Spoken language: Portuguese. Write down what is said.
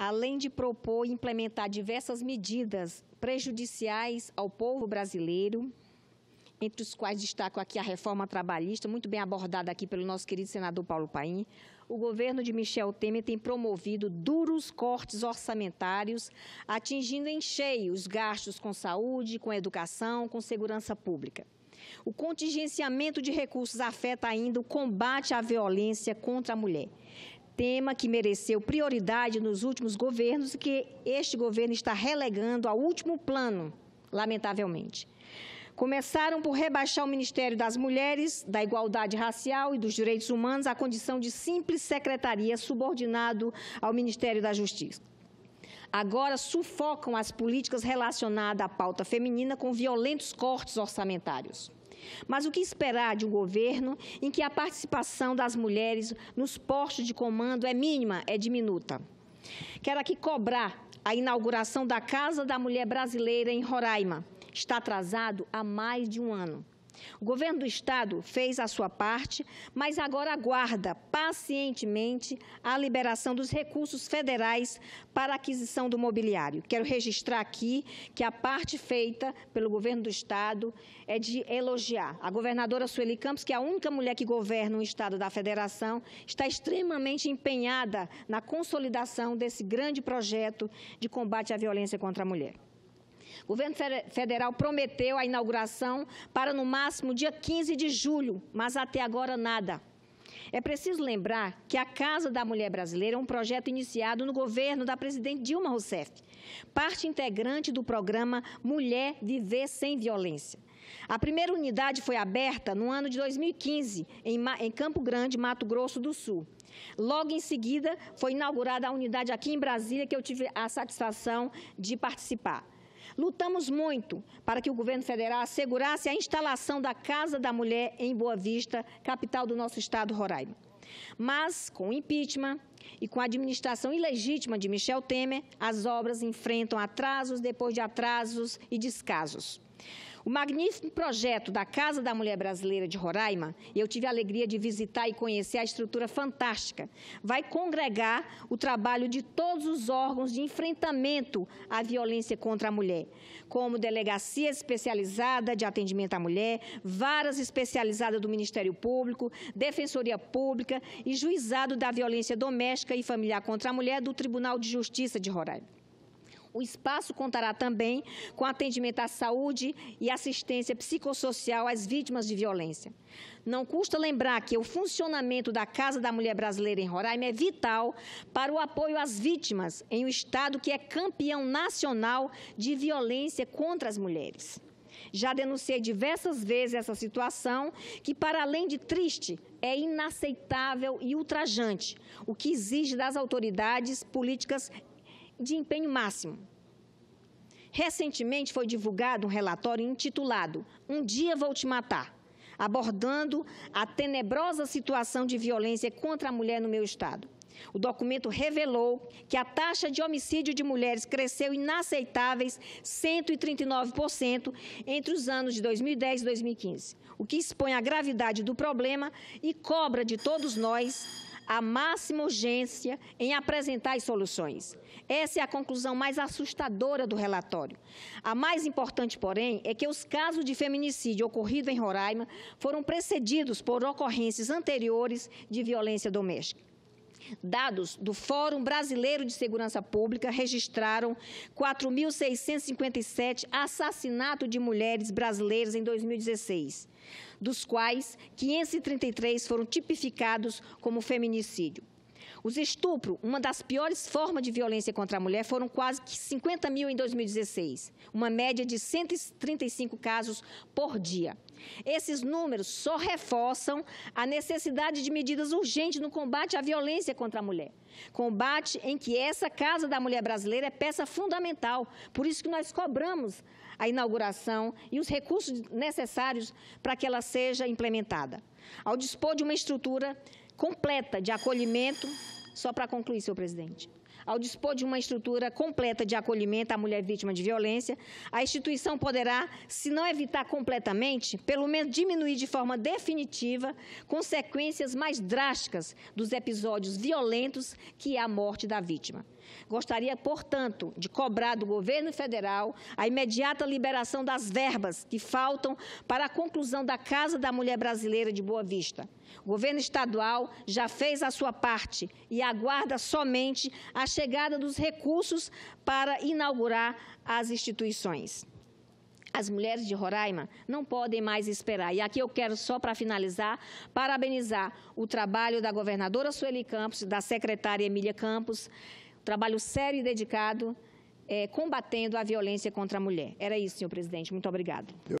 além de propor e implementar diversas medidas prejudiciais ao povo brasileiro, entre os quais destaco aqui a reforma trabalhista, muito bem abordada aqui pelo nosso querido senador Paulo Paim. O governo de Michel Temer tem promovido duros cortes orçamentários, atingindo em cheio os gastos com saúde, com educação, com segurança pública. O contingenciamento de recursos afeta ainda o combate à violência contra a mulher tema que mereceu prioridade nos últimos governos e que este governo está relegando ao último plano, lamentavelmente. Começaram por rebaixar o Ministério das Mulheres, da Igualdade Racial e dos Direitos Humanos à condição de simples secretaria subordinado ao Ministério da Justiça. Agora sufocam as políticas relacionadas à pauta feminina com violentos cortes orçamentários. Mas o que esperar de um governo em que a participação das mulheres nos postos de comando é mínima, é diminuta? Quero aqui cobrar a inauguração da Casa da Mulher Brasileira em Roraima. Está atrasado há mais de um ano. O governo do Estado fez a sua parte, mas agora aguarda pacientemente a liberação dos recursos federais para a aquisição do mobiliário. Quero registrar aqui que a parte feita pelo governo do Estado é de elogiar. A governadora Sueli Campos, que é a única mulher que governa um Estado da Federação, está extremamente empenhada na consolidação desse grande projeto de combate à violência contra a mulher. O governo federal prometeu a inauguração para, no máximo, dia 15 de julho, mas até agora nada. É preciso lembrar que a Casa da Mulher Brasileira é um projeto iniciado no governo da presidente Dilma Rousseff, parte integrante do programa Mulher Viver Sem Violência. A primeira unidade foi aberta no ano de 2015, em, Campo Grande, Mato Grosso do Sul. Logo em seguida, foi inaugurada a unidade aqui em Brasília, que eu tive a satisfação de participar. Lutamos muito para que o governo federal assegurasse a instalação da Casa da Mulher em Boa Vista, capital do nosso estado, Roraima. Mas, com o impeachment e com a administração ilegítima de Michel Temer, as obras enfrentam atrasos depois de atrasos e descasos. O magnífico projeto da Casa da Mulher Brasileira de Roraima, e eu tive a alegria de visitar e conhecer a estrutura fantástica, vai congregar o trabalho de todos os órgãos de enfrentamento à violência contra a mulher, como delegacia especializada de atendimento à mulher, varas especializadas do Ministério Público, Defensoria Pública e juizado da violência doméstica e familiar contra a mulher do Tribunal de Justiça de Roraima. O espaço contará também com atendimento à saúde e assistência psicossocial às vítimas de violência. Não custa lembrar que o funcionamento da Casa da Mulher Brasileira em Roraima é vital para o apoio às vítimas em um Estado que é campeão nacional de violência contra as mulheres. Já denunciei diversas vezes essa situação, que para além de triste, é inaceitável e ultrajante, o que exige das autoridades políticas de empenho máximo. Recentemente foi divulgado um relatório intitulado Um Dia Vou Te Matar, abordando a tenebrosa situação de violência contra a mulher no meu estado. O documento revelou que a taxa de homicídio de mulheres cresceu inaceitáveis 139% entre os anos de 2010 e 2015, o que expõe a gravidade do problema e cobra de todos nós a máxima urgência em apresentar as soluções. Essa é a conclusão mais assustadora do relatório. A mais importante, porém, é que os casos de feminicídio ocorrido em Roraima foram precedidos por ocorrências anteriores de violência doméstica. Dados do Fórum Brasileiro de Segurança Pública registraram 4.657 assassinatos de mulheres brasileiras em 2016, dos quais 533 foram tipificados como feminicídio. Os estupros, uma das piores formas de violência contra a mulher, foram quase 50 mil em 2016, uma média de 135 casos por dia. Esses números só reforçam a necessidade de medidas urgentes no combate à violência contra a mulher. Combate em que essa Casa da Mulher Brasileira é peça fundamental. Por isso que nós cobramos a inauguração e os recursos necessários para que ela seja implementada. Ao dispor de uma estrutura completa de acolhimento. Só para concluir, senhor presidente ao dispor de uma estrutura completa de acolhimento à mulher vítima de violência, a instituição poderá, se não evitar completamente, pelo menos diminuir de forma definitiva consequências mais drásticas dos episódios violentos que é a morte da vítima. Gostaria, portanto, de cobrar do governo federal a imediata liberação das verbas que faltam para a conclusão da Casa da Mulher Brasileira de Boa Vista. O governo estadual já fez a sua parte e aguarda somente as chegada dos recursos para inaugurar as instituições. As mulheres de Roraima não podem mais esperar. E aqui eu quero, só para finalizar, parabenizar o trabalho da governadora Sueli Campos, da secretária Emília Campos, trabalho sério e dedicado, é, combatendo a violência contra a mulher. Era isso, senhor presidente. Muito obrigado.